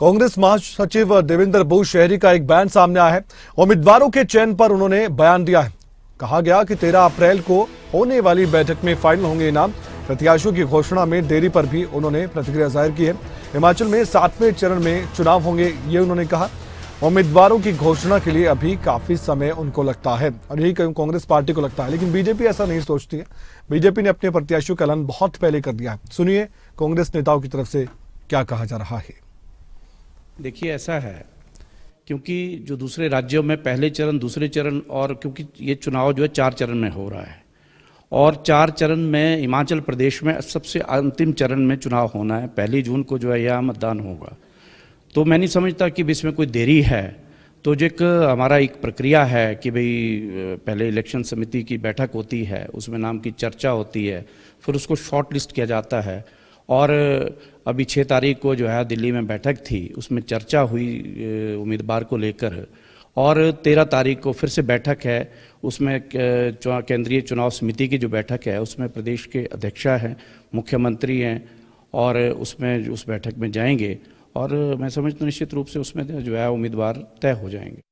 कांग्रेस महासचिव देवेंद्र बहु शहरी का एक बयान सामने आया है उम्मीदवारों के चयन पर उन्होंने बयान दिया है कहा गया कि 13 अप्रैल को होने वाली बैठक में फाइनल होंगे इनाम प्रत्याशियों की घोषणा में देरी पर भी उन्होंने प्रतिक्रिया जाहिर की है हिमाचल में सातवें चरण में चुनाव होंगे ये उन्होंने कहा उम्मीदवारों की घोषणा के लिए अभी काफी समय उनको लगता है और यही कांग्रेस पार्टी को लगता है लेकिन बीजेपी ऐसा नहीं सोचती है बीजेपी ने अपने प्रत्याशियों का ऐलान बहुत पहले कर दिया है सुनिए कांग्रेस नेताओं की तरफ से क्या कहा जा रहा है देखिए ऐसा है क्योंकि जो दूसरे राज्यों में पहले चरण दूसरे चरण और क्योंकि ये चुनाव जो है चार चरण में हो रहा है और चार चरण में हिमाचल प्रदेश में सबसे अंतिम चरण में चुनाव होना है पहली जून को जो है यह मतदान होगा तो मैं नहीं समझता कि इसमें कोई देरी है तो जो एक हमारा एक प्रक्रिया है कि भाई पहले इलेक्शन समिति की बैठक होती है उसमें नाम की चर्चा होती है फिर उसको शॉर्ट लिस्ट किया जाता है और अभी छः तारीख को जो है दिल्ली में बैठक थी उसमें चर्चा हुई उम्मीदवार को लेकर और तेरह तारीख को फिर से बैठक है उसमें केंद्रीय चुनाव समिति की जो बैठक है उसमें प्रदेश के अध्यक्षा हैं मुख्यमंत्री हैं और उसमें उस बैठक में जाएंगे और मैं समझता निश्चित रूप से उसमें जो है उम्मीदवार तय हो जाएंगे